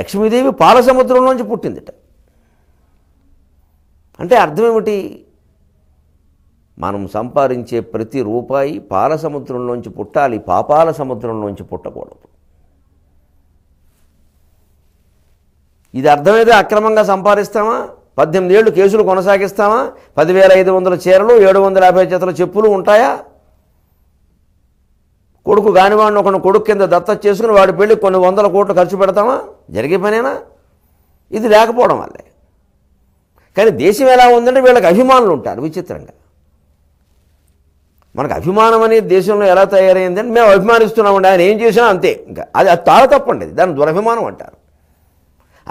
లక్ష్మీదేవి పాల సముద్రంలోంచి పుట్టిందిట అంటే అర్థం ఏమిటి మనం సంపాదించే ప్రతి రూపాయి పాల సముద్రంలోంచి పుట్టాలి పాపాల సముద్రంలోంచి పుట్టకూడదు ఇది అర్థమైతే అక్రమంగా సంపాదిస్తామా పద్దెనిమిది ఏళ్ళు కేసులు కొనసాగిస్తామా పదివేల ఐదు వందల చీరలు ఏడు వందల యాభై చేతుల చెప్పులు ఉంటాయా కొడుకు కానివాడిని ఒక కొడుకు కింద దత్త చేసుకుని వాడి పెళ్ళి కొన్ని వందల కోట్లు ఖర్చు పెడతామా జరిగే పనేనా ఇది లేకపోవడం వల్లే కానీ దేశం ఎలా ఉందంటే వీళ్ళకి అభిమానులు ఉంటారు విచిత్రంగా మనకు అభిమానం అనేది దేశంలో ఎలా తయారైందని మేము అభిమానిస్తున్నామండి ఆయన ఏం చేసినా అంతే ఇంకా అది అది తాళ తప్పండి దాన్ని దురభిమానం అంటారు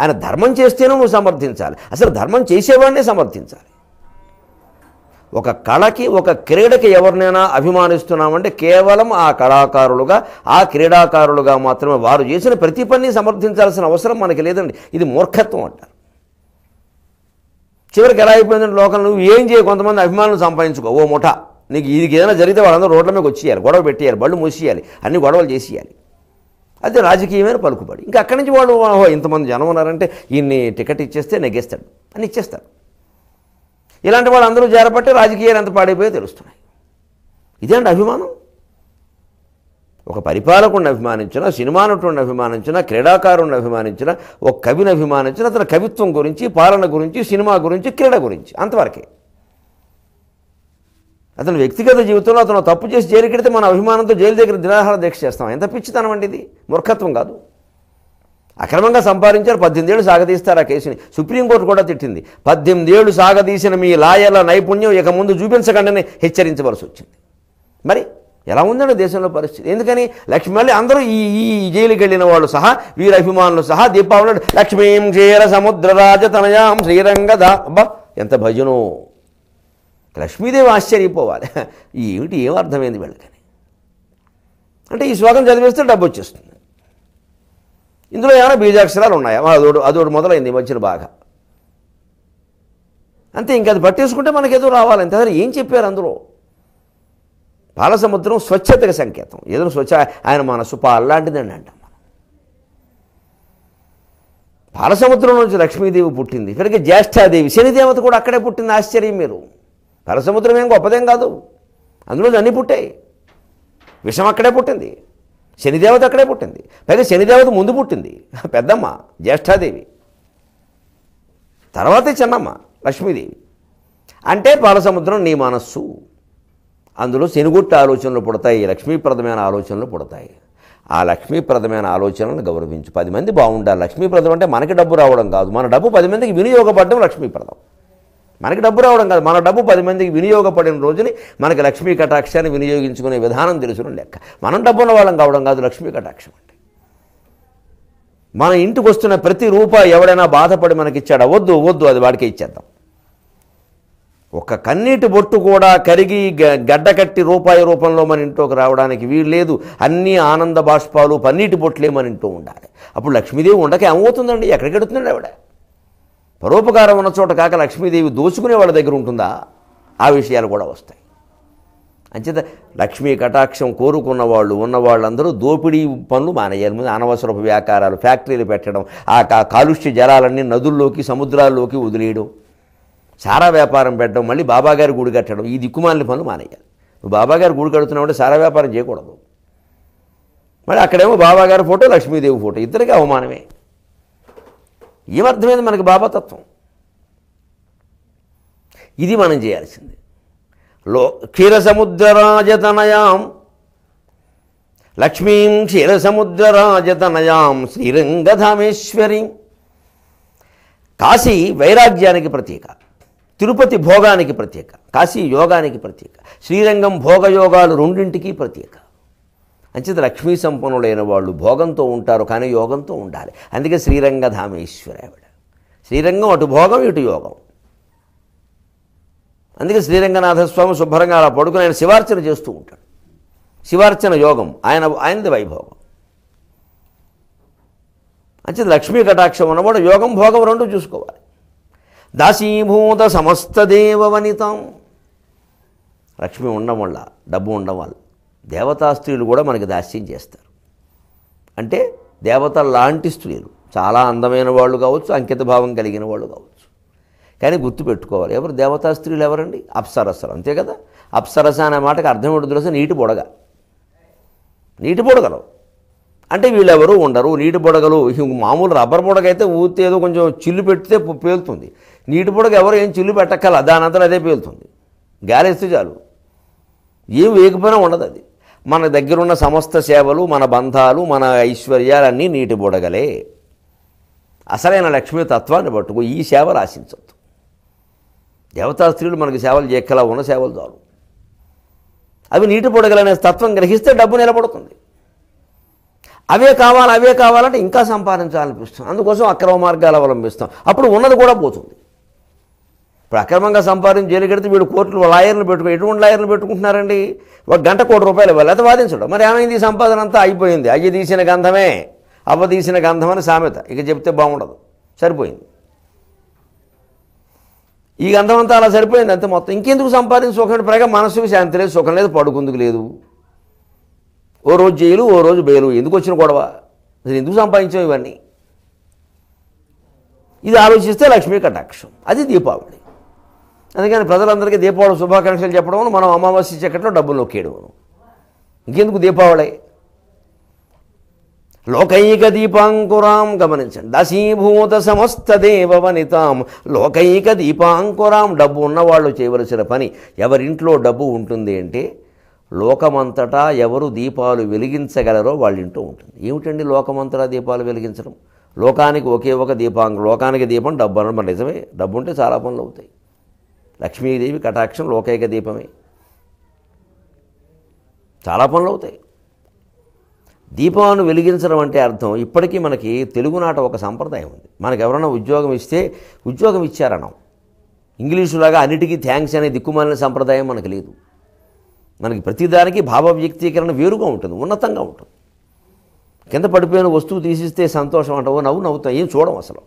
ఆయన ధర్మం చేస్తేనే నువ్వు సమర్థించాలి అసలు ధర్మం చేసేవాడినే సమర్థించాలి ఒక కళకి ఒక క్రీడకి ఎవరినైనా అభిమానిస్తున్నామంటే కేవలం ఆ కళాకారులుగా ఆ క్రీడాకారులుగా మాత్రమే వారు చేసిన ప్రతి పని సమర్థించాల్సిన అవసరం మనకి లేదండి ఇది మూర్ఖత్వం అంటారు చివరికి ఎలా అయిపోయిందంటే లోకల్ నువ్వు ఏం చేయ కొంతమంది అభిమానులు సంపాదించుకో ఓ ముఠా నీకు ఇది ఏదైనా జరిగితే వాళ్ళందరూ రోడ్ల మీద వచ్చేయాలి గొడవ పెట్టేయాలి బళ్ళు మూసేయాలి అన్ని గొడవలు చేసేయాలి అది రాజకీయమైన పలుకుబడి ఇంకా అక్కడి నుంచి వాళ్ళు ఇంతమంది జనం ఉన్నారంటే ఈయన్ని టికెట్ ఇచ్చేస్తే నెగ్గేస్తాడు అని ఇచ్చేస్తాడు ఇలాంటి వాళ్ళందరూ జారపట్టి రాజకీయాలు ఎంత పాడైపోయో తెలుస్తున్నాయి ఇదేంటి అభిమానం ఒక పరిపాలకుడిని అభిమానించిన సినిమా నటుడిని అభిమానించినా క్రీడాకారుడిని అభిమానించిన ఒక కవిని అభిమానించినా అతని కవిత్వం గురించి పాలన గురించి సినిమా గురించి క్రీడ గురించి అంతవరకే అతని వ్యక్తిగత జీవితంలో అతను తప్పు చేసి జైలుకెడితే మన అభిమానంతో జైలు దగ్గర దినాహార దీక్ష చేస్తాం ఎంత పిచ్చితనం అండి ఇది మూర్ఖత్వం కాదు అక్రమంగా సంపాదించారు ఏళ్ళు సాగదీస్తారు ఆ కేసుని సుప్రీంకోర్టు కూడా తిట్టింది పద్దెనిమిదేళ్ళు సాగదీసిన మీ లాయర్ల నైపుణ్యం ఇక ముందు చూపించకండానే హెచ్చరించవలసి వచ్చింది మరి ఎలా ఉందండి దేశంలో పరిస్థితి ఎందుకని లక్ష్మి మళ్ళీ అందరూ ఈ ఈ జైలుకి వెళ్ళిన వాళ్ళు సహా వీరి అభిమానులు సహా దీపావళి లక్ష్మీం క్షీర సముద్రరాజ తనయాం శ్రీరంగ అబ్బా ఎంత భజనో లక్ష్మీదేవి ఆశ్చర్యపోవాలి ఏమిటి ఏం అర్థమైంది వీళ్ళకని అంటే ఈ శ్లోకం చదివేస్తే డబ్బు వచ్చేస్తుంది ఇందులో ఏమైనా బీజాక్షరాలు ఉన్నాయా అదోడు అదోడు మొదలైంది మధ్యన బాగా అంతే ఇంకా అది పట్టేసుకుంటే మనకేదో రావాలి అంతేగాని ఏం చెప్పారు అందులో పాలసముద్రం స్వచ్ఛతకి సంకేతం ఏదో స్వచ్ఛ ఆయన మనసు పాల్లాంటిదండి అంట మనం పాలసముద్రం నుంచి లక్ష్మీదేవి పుట్టింది ఇక్కడికి జ్యేష్ఠాదేవి శనిదేవత కూడా అక్కడే పుట్టింది ఆశ్చర్యం మీరు పాలసముద్రం ఏం గొప్పదేం కాదు అందులో అన్నీ పుట్టాయి విషం అక్కడే పుట్టింది శనిదేవత అక్కడే పుట్టింది పైగా శనిదేవత ముందు పుట్టింది పెద్దమ్మ జ్యేష్ఠాదేవి తర్వాతే చిన్నమ్మ లక్ష్మీదేవి అంటే పాలసముద్రం నీ మనస్సు అందులో శనిగుట్ట ఆలోచనలు పుడతాయి లక్ష్మీప్రదమైన ఆలోచనలు పుడతాయి ఆ లక్ష్మీప్రదమైన ఆలోచనలను గౌరవించు పది మంది బాగుండాలి లక్ష్మీప్రదం అంటే మనకి డబ్బు రావడం కాదు మన డబ్బు పది మందికి వినియోగపడడం లక్ష్మీప్రదం మనకి డబ్బు రావడం కాదు మన డబ్బు పది మందికి వినియోగపడిన రోజుని మనకి లక్ష్మీ కటాక్షాన్ని వినియోగించుకునే విధానం తెలుసు లెక్క మనం డబ్బున్న వాళ్ళం కావడం కాదు లక్ష్మీ కటాక్షం అంటే మన ఇంటికి వస్తున్న ప్రతి రూపాయి ఎవడైనా బాధపడి మనకి ఇచ్చాడు వద్దు వద్దు అది వాడికే ఇచ్చేద్దాం ఒక కన్నీటి బొట్టు కూడా కరిగి గడ్డ కట్టి రూపాయి రూపంలో మన ఇంట్లోకి రావడానికి వీలు లేదు అన్ని ఆనంద బాష్పాలు పన్నీటి బొట్లే మన ఇంట్లో ఉండాలి అప్పుడు లక్ష్మీదేవి ఉండక ఏమవుతుందండి ఎక్కడికి ఎడుతున్నాడు ఆవిడ పరోపకారం ఉన్న చోట కాక లక్ష్మీదేవి దోచుకునే వాళ్ళ దగ్గర ఉంటుందా ఆ విషయాలు కూడా వస్తాయి అంచేత లక్ష్మీ కటాక్షం కోరుకున్న వాళ్ళు ఉన్న వాళ్ళందరూ దోపిడీ పనులు మానేయాలి ముందు అనవసరపు వ్యాకారాలు ఫ్యాక్టరీలు పెట్టడం ఆ కా కాలుష్య జలాలన్నీ నదుల్లోకి సముద్రాల్లోకి వదిలేయడం సారా వ్యాపారం పెట్టడం మళ్ళీ బాబాగారి గుడి కట్టడం ఈ దిక్కుమాలిన పనులు మానేయాలి నువ్వు బాబాగారి గుడి కడుతున్నావు అంటే సారా వ్యాపారం చేయకూడదు మళ్ళీ అక్కడేమో బాబాగారి ఫోటో లక్ష్మీదేవి ఫోటో ఇద్దరికీ అవమానమే ఏమర్థమైంది మనకి బాబాతత్వం ఇది మనం చేయాల్సింది లో క్షీరసముద్రరాజతనయాం లక్ష్మీం క్షీరసముద్రరాజతనయాం శ్రీరంగధామేశ్వరీం కాశీ వైరాగ్యానికి ప్రతీక తిరుపతి భోగానికి ప్రత్యేక కాశీ యోగానికి ప్రత్యేక శ్రీరంగం భోగయోగాలు రెండింటికి ప్రత్యేక అంచేత లక్ష్మీ సంపన్నులైన వాళ్ళు భోగంతో ఉంటారు కానీ యోగంతో ఉండాలి అందుకే శ్రీరంగ ధామేశ్వర ఆవిడ శ్రీరంగం అటు భోగం ఇటు యోగం అందుకే శ్రీరంగనాథస్వామి శుభ్రంగా అలా పడుకుని ఆయన శివార్చన చేస్తూ ఉంటాడు శివార్చన యోగం ఆయన ఆయనది వైభోగం అంటే లక్ష్మీ కటాక్షం ఉన్నవాడు యోగం భోగం రెండు చూసుకోవాలి దాసీభూత సమస్త దేవ వనితం లక్ష్మి ఉండడం వల్ల డబ్బు ఉండడం వల్ల దేవతా స్త్రీలు కూడా మనకి దాస్యం చేస్తారు అంటే దేవత లాంటి స్త్రీలు చాలా అందమైన వాళ్ళు కావచ్చు అంకిత భావం కలిగిన వాళ్ళు కావచ్చు కానీ గుర్తుపెట్టుకోవాలి ఎవరు దేవతా స్త్రీలు ఎవరండి అప్సరసలు అంతే కదా అప్సరస అనే మాటకు అర్థం ఏంటి తెలుసు నీటి బొడగ నీటి బొడగలు అంటే వీళ్ళెవరూ ఉండరు నీటి బొడగలు మామూలు రబ్బర్ బొడగ అయితే ఊరితే ఏదో కొంచెం చిల్లు పెడితే పేలుతుంది నీటి బొడగ ఎవరు ఏం చిల్లు పెట్టక్కల దానంతా అదే పేలుతుంది గాలి వేస్తే చాలు ఏం వేయకపోయినా ఉండదు అది మన దగ్గరున్న సమస్త సేవలు మన బంధాలు మన ఐశ్వర్యాలన్నీ నీటి బుడగలే అసలైన లక్ష్మీ తత్వాన్ని పట్టుకు ఈ సేవలు ఆశించద్దు దేవతా స్త్రీలు మనకు సేవలు చేయక్కలా ఉన్న సేవలు చాలు అవి నీటి పొడగలనే తత్వం గ్రహిస్తే డబ్బు నిలబడుతుంది అవే కావాలి అవే కావాలంటే ఇంకా సంపాదించాలనిపిస్తుంది అందుకోసం అక్రమ మార్గాలు అవలంబిస్తాం అప్పుడు ఉన్నది కూడా పోతుంది ఇప్పుడు అక్రమంగా సంపాదించి జైలు కడితే వీడు కోర్టులు లాయర్లు పెట్టుకో ఎటువంటి లాయర్లు పెట్టుకుంటున్నారండి ఒక గంట కోటి రూపాయలు ఇవ్వాలి అయితే వాదించడం మరి ఏమైంది సంపాదన అంతా అయిపోయింది అయ్యి తీసిన గంధమే అవ్వ తీసిన గంధం అని సామెత ఇక చెప్తే బాగుండదు సరిపోయింది ఈ గంధం అంతా అలా సరిపోయింది అంతే మొత్తం ఇంకెందుకు సంపాదించి సుఖం పైగా మనసుకు శాంతి లేదు సుఖం లేదు పడుకుందుకు లేదు ఓ రోజు జైలు ఓ రోజు బెయిలు ఎందుకు వచ్చిన గొడవ నేను ఎందుకు సంపాదించాం ఇవన్నీ ఇది ఆలోచిస్తే లక్ష్మీ కటాక్షం అది దీపావళి అందుకని ప్రజలందరికీ దీపావళి శుభాకాంక్షలు చెప్పడం మనం అమావాస్య చక్కట్లో డబ్బులు నొక్కేయడం ఇంకెందుకు దీపావళి లోకైక దీపాంకురాం గమనించండి దశీభూత సమస్త దేవవనితాం లోకైక దీపాంకురాం డబ్బు ఉన్నవాళ్ళు చేయవలసిన పని ఎవరింట్లో డబ్బు ఉంటుంది అంటే లోకమంతటా ఎవరు దీపాలు వెలిగించగలరో వాళ్ళింటూ ఉంటుంది ఏమిటండి లోకమంతటా దీపాలు వెలిగించడం లోకానికి ఒకే ఒక దీపాంకు లోకానికి దీపం డబ్బు మన నిజమే డబ్బు ఉంటే చాలా పనులు అవుతాయి లక్ష్మీదేవి కటాక్షం లోకైక దీపమే చాలా పనులు అవుతాయి దీపాన్ని వెలిగించడం అంటే అర్థం ఇప్పటికీ మనకి తెలుగునాట ఒక సంప్రదాయం ఉంది మనకు ఎవరైనా ఉద్యోగం ఇస్తే ఉద్యోగం ఇచ్చారనం ఇంగ్లీషులాగా అన్నిటికీ థ్యాంక్స్ అనే దిక్కుమాలిన సంప్రదాయం మనకు లేదు మనకి ప్రతిదానికి భావ వ్యక్తీకరణ వేరుగా ఉంటుంది ఉన్నతంగా ఉంటుంది కింద పడిపోయిన వస్తువు తీసిస్తే సంతోషం ఓ నవ్వు నవ్వుతావు ఏం చూడం అసలు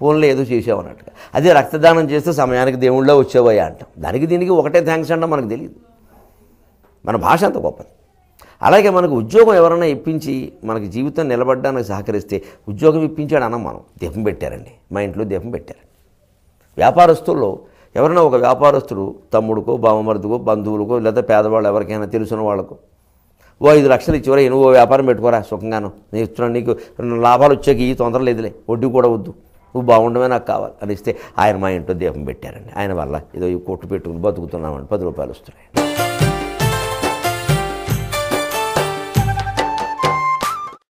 ఫోన్లో ఏదో చేసావు అన్నట్టుగా అదే రక్తదానం చేస్తే సమయానికి దేవుళ్ళ వచ్చేవయ్యా అంటాం దానికి దీనికి ఒకటే థ్యాంక్స్ అంటే మనకు తెలియదు మన భాష అంత గొప్పది అలాగే మనకు ఉద్యోగం ఎవరైనా ఇప్పించి మనకి జీవితం నిలబడడానికి సహకరిస్తే ఉద్యోగం ఇప్పించాడు అన్న మనం దీపం పెట్టారండి మా ఇంట్లో దీపం పెట్టారండి వ్యాపారస్తుల్లో ఎవరైనా ఒక వ్యాపారస్తుడు తమ్ముడికో బావమరుదుకో బంధువులకో లేదా పేదవాళ్ళు ఎవరికైనా తెలిసిన వాళ్ళకో ఓ ఐదు లక్షలు ఇచ్చేవరా నువ్వు వ్యాపారం పెట్టుకోరా సుఖంగాను నేను ఇస్తున్నాను నీకు లాభాలు వచ్చాక ఈ తొందర లేదులే వడ్డీ కూడా వద్దు నువ్వు బాగుండమే నాకు కావాలి అని ఇస్తే ఆయన మా ఇంట్లో దీపం పెట్టారండి ఆయన వల్ల ఏదో ఈ కొట్టు పెట్టుకుని బతుకుతున్నామని పది రూపాయలు వస్తున్నాయి